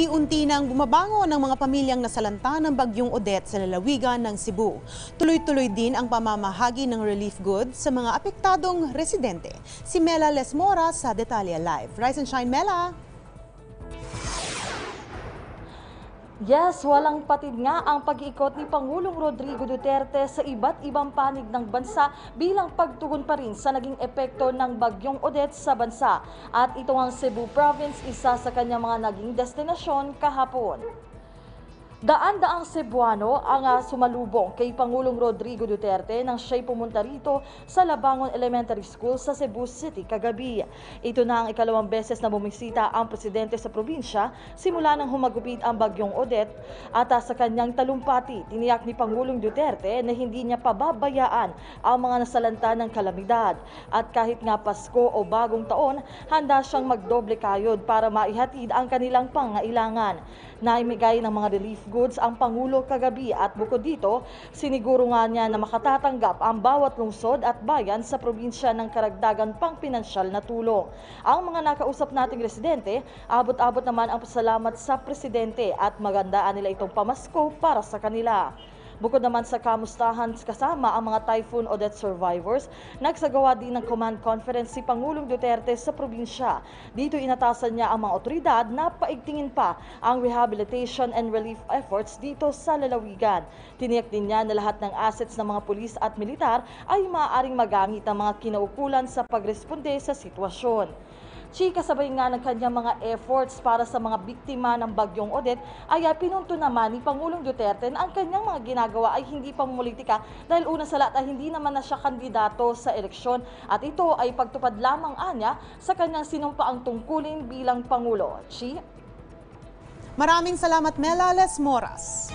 Iunti nang bumabango ng mga pamilyang nasalanta ng bagyong Odette sa lalawigan ng Cebu. Tuloy-tuloy din ang pamamahagi ng relief goods sa mga apektadong residente. Si Mela Lesmora sa Detalya Live. Rise and shine, Mela! Yes, walang patid nga ang pag-iikot ni Pangulong Rodrigo Duterte sa iba't ibang panig ng bansa bilang pagtugon pa rin sa naging epekto ng bagyong Odette sa bansa. At ito ang Cebu Province, isa sa kanyang mga naging destinasyon kahapon. Daan-daang Cebuano ang ah, sumalubong kay Pangulong Rodrigo Duterte nang siya'y pumunta rito sa Labangon Elementary School sa Cebu City kagabi. Ito na ang ikalawang beses na bumisita ang presidente sa probinsya simula nang humagupit ang bagyong Odette at ah, sa kanyang talumpati tiniyak ni Pangulong Duterte na hindi niya pababayaan ang mga nasalanta ng kalamidad at kahit nga Pasko o bagong taon handa siyang magdoble kayod para maihatid ang kanilang pangailangan. Naimigay ng mga relief goods ang Pangulo kagabi at bukod dito, siniguro nga niya na makatatanggap ang bawat lungsod at bayan sa probinsya ng karagdagan pang pinansyal na tulong. Ang mga nakausap nating residente, abot-abot naman ang pasalamat sa presidente at magandaan nila itong pamasko para sa kanila. Bukod naman sa kamustahan kasama ang mga typhoon Odette survivors, nagsagawa din ng command conference si Pangulong Duterte sa probinsya. Dito inatasan niya ang mga otoridad na paigtingin pa ang rehabilitation and relief efforts dito sa lalawigan. Tiniyak din niya na lahat ng assets ng mga pulis at militar ay maaaring magamit ng mga kinaukulan sa pagresponde sa sitwasyon. Chi kasabay nga ng kanyang mga efforts para sa mga biktima ng bagyong Odette ay pinunto naman ni Pangulong Duterte na ang kanyang mga ginagawa ay hindi pamumulitika dahil una sa lahat ay hindi naman na siya kandidato sa eleksyon at ito ay pagtupad lamang anya sa kanyang sinumpaang tungkulin bilang Pangulo. Chi? Maraming salamat Melales Moras.